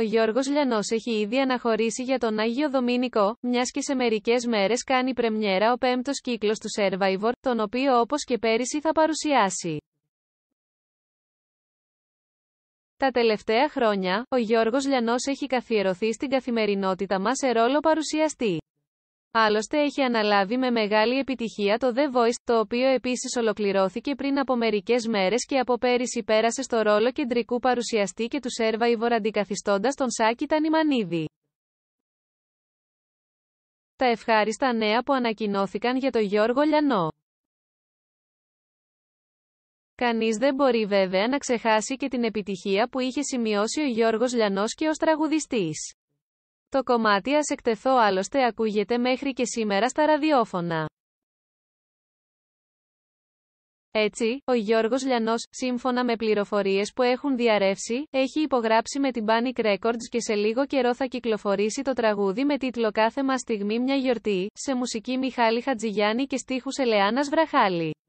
Ο Γιώργος Λιανός έχει ήδη αναχωρήσει για τον Άγιο Δομήνικο, μιας και σε μερικές μέρες κάνει πρεμιέρα ο πέμπτος κύκλος του Survivor, τον οποίο όπως και πέρυσι θα παρουσιάσει. Τα τελευταία χρόνια, ο Γιώργος Λιανός έχει καθιερωθεί στην καθημερινότητα μας σε ρόλο παρουσιαστή. Άλλωστε έχει αναλάβει με μεγάλη επιτυχία το The Voice, το οποίο επίσης ολοκληρώθηκε πριν από μερικές μέρες και από πέρυσι πέρασε στο ρόλο κεντρικού παρουσιαστή και του Σέρβα αντικαθιστώντας τον Σάκη Τανιμανίδη. Τα ευχάριστα νέα που ανακοινώθηκαν για τον Γιώργο Λιανό. Κανείς δεν μπορεί βέβαια να ξεχάσει και την επιτυχία που είχε σημειώσει ο Γιώργος Λιανός και ως τραγουδιστής. Το κομμάτι «Ας εκτεθώ» άλλωστε ακούγεται μέχρι και σήμερα στα ραδιόφωνα. Έτσι, ο Γιώργος Λιανός, σύμφωνα με πληροφορίες που έχουν διαρρεύσει, έχει υπογράψει με την Panic Records και σε λίγο καιρό θα κυκλοφορήσει το τραγούδι με τίτλο «Κάθε μας στιγμή μια γιορτή», σε μουσική Μιχάλη Χατζηγιάννη και στίχους Ελεάνας Βραχάλη.